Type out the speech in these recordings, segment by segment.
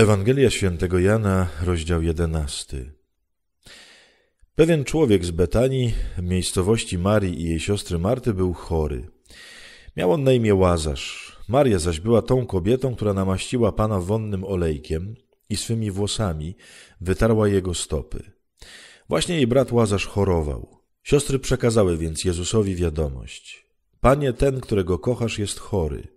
Ewangelia świętego Jana, rozdział 11. Pewien człowiek z Betanii, miejscowości Marii i jej siostry Marty, był chory. Miał on na imię Łazarz. Maria zaś była tą kobietą, która namaściła pana wonnym olejkiem i swymi włosami wytarła jego stopy. Właśnie jej brat Łazarz chorował. Siostry przekazały więc Jezusowi wiadomość: Panie, ten, którego kochasz, jest chory.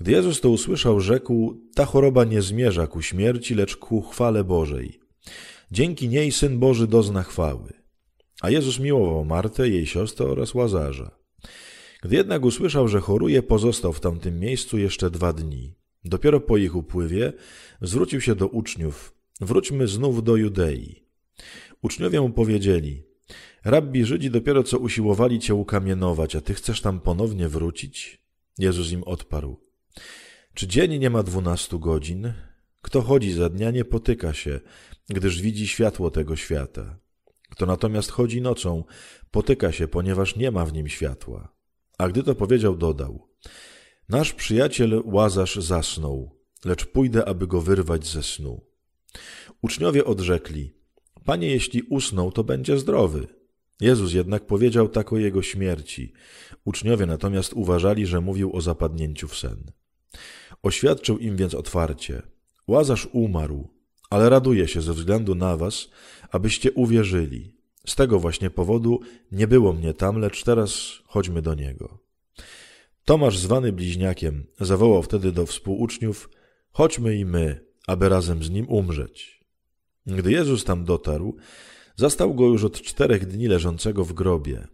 Gdy Jezus to usłyszał, rzekł: Ta choroba nie zmierza ku śmierci, lecz ku chwale Bożej. Dzięki niej syn Boży dozna chwały. A Jezus miłował Martę, jej siostrę oraz łazarza. Gdy jednak usłyszał, że choruje, pozostał w tamtym miejscu jeszcze dwa dni. Dopiero po ich upływie zwrócił się do uczniów: Wróćmy znów do Judei. Uczniowie mu powiedzieli: Rabbi Żydzi dopiero co usiłowali cię ukamienować, a ty chcesz tam ponownie wrócić? Jezus im odparł: czy dzień nie ma dwunastu godzin? Kto chodzi za dnia, nie potyka się, gdyż widzi światło tego świata. Kto natomiast chodzi nocą, potyka się, ponieważ nie ma w nim światła. A gdy to powiedział, dodał: Nasz przyjaciel łazarz zasnął, lecz pójdę, aby go wyrwać ze snu. Uczniowie odrzekli: Panie, jeśli usnął, to będzie zdrowy. Jezus jednak powiedział tak o jego śmierci. Uczniowie natomiast uważali, że mówił o zapadnięciu w sen. Oświadczył im więc otwarcie: Łazarz umarł, ale raduje się ze względu na was, abyście uwierzyli. Z tego właśnie powodu nie było mnie tam, lecz teraz chodźmy do niego. Tomasz, zwany bliźniakiem, zawołał wtedy do współuczniów: Chodźmy i my, aby razem z nim umrzeć. Gdy Jezus tam dotarł, zastał go już od czterech dni leżącego w grobie.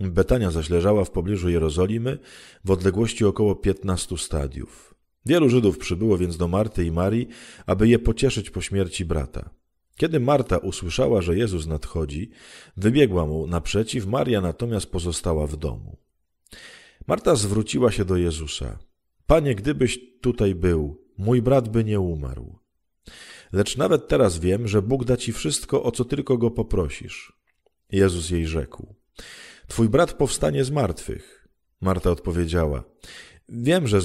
Betania zaś leżała w pobliżu Jerozolimy w odległości około piętnastu stadiów. Wielu Żydów przybyło więc do Marty i Marii, aby je pocieszyć po śmierci brata. Kiedy Marta usłyszała, że Jezus nadchodzi, wybiegła mu naprzeciw, Maria natomiast pozostała w domu. Marta zwróciła się do Jezusa: Panie, gdybyś tutaj był, mój brat by nie umarł. Lecz nawet teraz wiem, że Bóg da ci wszystko, o co tylko go poprosisz. Jezus jej rzekł: Twój brat powstanie z martwych. Marta odpowiedziała: Wiem, że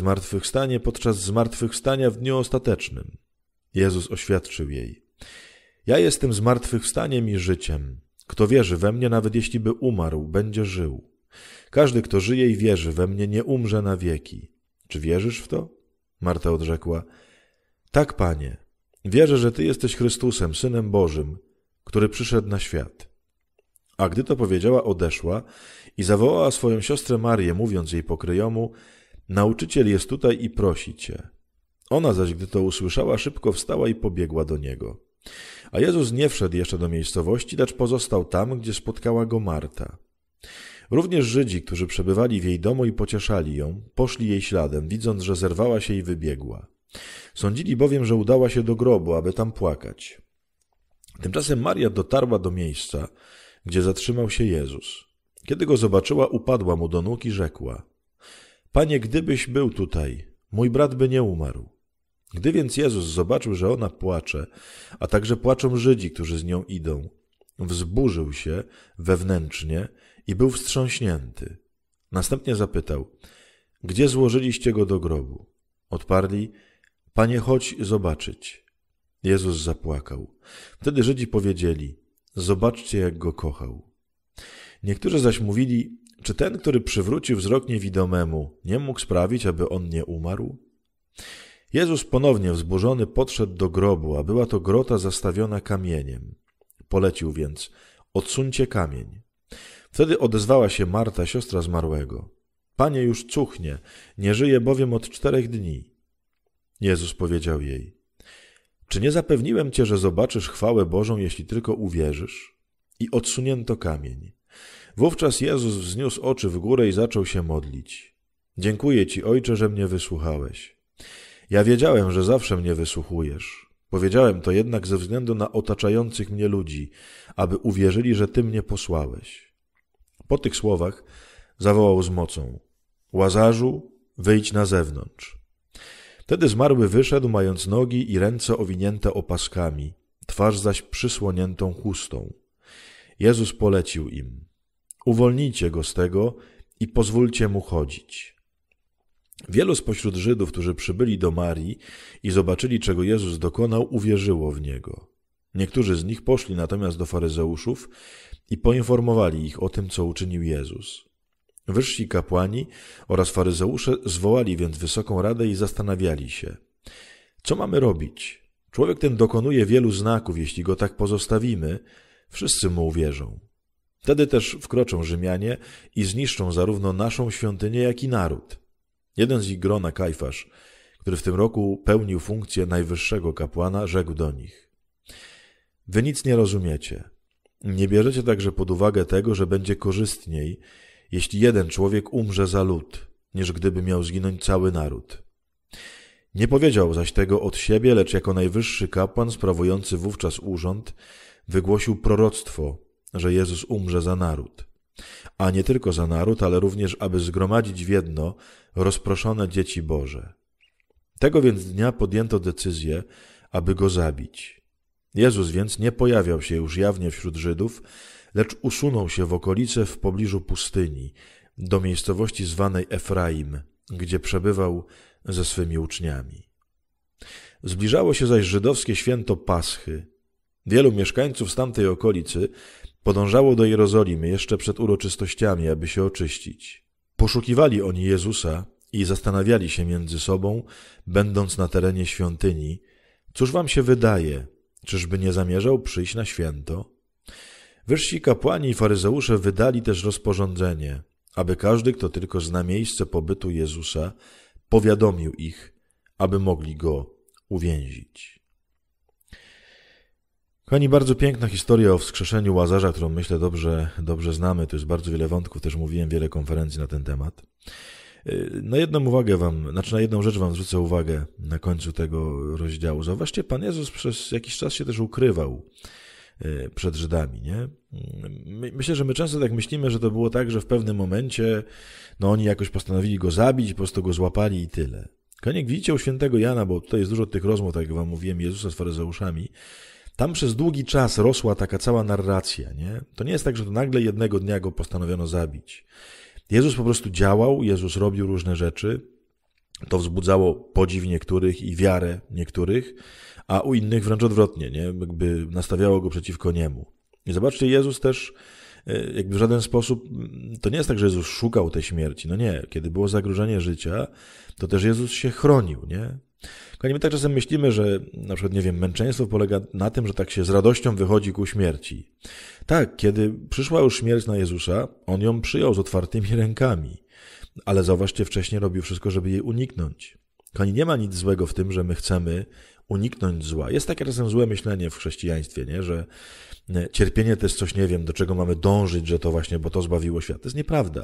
stanie podczas zmartwychwstania w dniu ostatecznym. Jezus oświadczył jej: Ja jestem zmartwychwstaniem i życiem. Kto wierzy we mnie, nawet jeśli by umarł, będzie żył. Każdy, kto żyje i wierzy we mnie, nie umrze na wieki. Czy wierzysz w to? Marta odrzekła: Tak, panie. Wierzę, że ty jesteś Chrystusem, synem Bożym, który przyszedł na świat. A gdy to powiedziała, odeszła i zawołała swoją siostrę Marię, mówiąc jej pokryjomu: Nauczyciel jest tutaj i prosi cię. Ona zaś, gdy to usłyszała, szybko wstała i pobiegła do niego. A Jezus nie wszedł jeszcze do miejscowości, lecz pozostał tam, gdzie spotkała go Marta. Również Żydzi, którzy przebywali w jej domu i pocieszali ją, poszli jej śladem, widząc, że zerwała się i wybiegła. Sądzili bowiem, że udała się do grobu, aby tam płakać. Tymczasem Maria dotarła do miejsca gdzie zatrzymał się Jezus. Kiedy go zobaczyła, upadła mu do nóg i rzekła: Panie, gdybyś był tutaj, mój brat by nie umarł. Gdy więc Jezus zobaczył, że ona płacze, a także płaczą Żydzi, którzy z nią idą, wzburzył się wewnętrznie i był wstrząśnięty. Następnie zapytał: Gdzie złożyliście go do grobu? Odparli: Panie, chodź zobaczyć. Jezus zapłakał. Wtedy Żydzi powiedzieli: Zobaczcie, jak go kochał. Niektórzy zaś mówili, czy ten, który przywróci wzrok niewidomemu, nie mógł sprawić, aby on nie umarł? Jezus ponownie wzburzony podszedł do grobu, a była to grota zastawiona kamieniem. Polecił więc: Odsuńcie kamień. Wtedy odezwała się Marta, siostra zmarłego. Panie już cuchnie, nie żyje bowiem od czterech dni. Jezus powiedział jej: czy nie zapewniłem cię, że zobaczysz chwałę Bożą, jeśli tylko uwierzysz? I odsunięto kamień. Wówczas Jezus wzniósł oczy w górę i zaczął się modlić. Dziękuję ci, ojcze, że mnie wysłuchałeś. Ja wiedziałem, że zawsze mnie wysłuchujesz. Powiedziałem to jednak ze względu na otaczających mnie ludzi, aby uwierzyli, że ty mnie posłałeś. Po tych słowach zawołał z mocą: Łazarzu, wyjdź na zewnątrz. Wtedy zmarły wyszedł, mając nogi i ręce owinięte opaskami, twarz zaś przysłoniętą chustą. Jezus polecił im: Uwolnijcie go z tego i pozwólcie mu chodzić. Wielu spośród Żydów, którzy przybyli do Marii i zobaczyli, czego Jezus dokonał, uwierzyło w niego. Niektórzy z nich poszli natomiast do faryzeuszów i poinformowali ich o tym, co uczynił Jezus. Wyżsi kapłani oraz faryzeusze zwołali więc wysoką radę i zastanawiali się, co mamy robić? Człowiek ten dokonuje wielu znaków, jeśli go tak pozostawimy, wszyscy mu uwierzą. Wtedy też wkroczą Rzymianie i zniszczą zarówno naszą świątynię, jak i naród. Jeden z ich grona, Kajfasz, który w tym roku pełnił funkcję najwyższego kapłana, rzekł do nich: Wy nic nie rozumiecie. Nie bierzecie także pod uwagę tego, że będzie korzystniej, jeśli jeden człowiek umrze za lud, niż gdyby miał zginąć cały naród. Nie powiedział zaś tego od siebie, lecz jako najwyższy kapłan sprawujący wówczas urząd wygłosił proroctwo, że Jezus umrze za naród. A nie tylko za naród, ale również, aby zgromadzić w jedno rozproszone dzieci Boże. Tego więc dnia podjęto decyzję, aby go zabić. Jezus więc nie pojawiał się już jawnie wśród Żydów, lecz usunął się w okolice w pobliżu pustyni, do miejscowości zwanej Efraim, gdzie przebywał ze swymi uczniami. Zbliżało się zaś żydowskie święto Paschy. Wielu mieszkańców z tamtej okolicy podążało do Jerozolimy jeszcze przed uroczystościami, aby się oczyścić. Poszukiwali oni Jezusa i zastanawiali się między sobą, będąc na terenie świątyni, cóż wam się wydaje, Czyżby nie zamierzał przyjść na święto? Wyżsi kapłani i faryzeusze wydali też rozporządzenie, aby każdy, kto tylko zna miejsce pobytu Jezusa, powiadomił ich, aby mogli go uwięzić. Kochani, bardzo piękna historia o wskrzeszeniu Łazarza, którą myślę dobrze, dobrze znamy. To jest bardzo wiele wątków, też mówiłem wiele konferencji na ten temat. E, na jedną uwagę wam, znaczy na jedną rzecz wam zwrócę uwagę na końcu tego rozdziału. Zauważcie, Pan Jezus przez jakiś czas się też ukrywał e, przed Żydami, nie? Myślę, że my często tak myślimy, że to było tak, że w pewnym momencie no oni jakoś postanowili go zabić, po prostu go złapali i tyle. Koniec widzicie u świętego Jana, bo tutaj jest dużo tych rozmów, tak jak wam mówiłem, Jezusa z faryzeuszami, tam przez długi czas rosła taka cała narracja, nie? To nie jest tak, że to nagle jednego dnia go postanowiono zabić. Jezus po prostu działał, Jezus robił różne rzeczy. To wzbudzało podziw niektórych i wiarę niektórych, a u innych wręcz odwrotnie, nie? jakby nastawiało go przeciwko niemu. I zobaczcie, Jezus też e, jakby w żaden sposób, mm, to nie jest tak, że Jezus szukał tej śmierci. No nie, kiedy było zagrożenie życia, to też Jezus się chronił, nie? Kochani, my tak czasem myślimy, że na przykład, nie wiem, męczeństwo polega na tym, że tak się z radością wychodzi ku śmierci. Tak, kiedy przyszła już śmierć na Jezusa, on ją przyjął z otwartymi rękami. Ale zauważcie, wcześniej robił wszystko, żeby jej uniknąć. Kochani, nie ma nic złego w tym, że my chcemy uniknąć zła. Jest takie czasem złe myślenie w chrześcijaństwie, nie? że e, cierpienie to jest coś, nie wiem, do czego mamy dążyć, że to właśnie, bo to zbawiło świat. To jest nieprawda.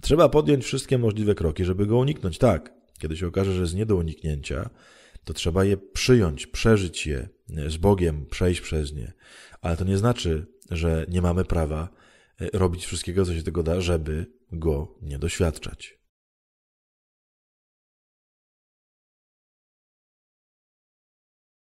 Trzeba podjąć wszystkie możliwe kroki, żeby go uniknąć. Tak, kiedy się okaże, że jest nie do uniknięcia, to trzeba je przyjąć, przeżyć je e, z Bogiem, przejść przez nie. Ale to nie znaczy, że nie mamy prawa e, robić wszystkiego, co się tego da, żeby go nie doświadczać.